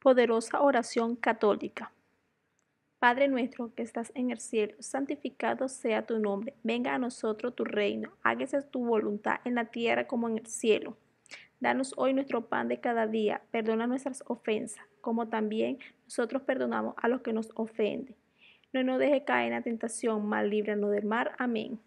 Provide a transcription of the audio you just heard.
Poderosa oración católica. Padre nuestro que estás en el cielo, santificado sea tu nombre, venga a nosotros tu reino, hágase tu voluntad en la tierra como en el cielo. Danos hoy nuestro pan de cada día, perdona nuestras ofensas, como también nosotros perdonamos a los que nos ofenden. No nos deje caer en la tentación, mal líbranos del mar. Amén.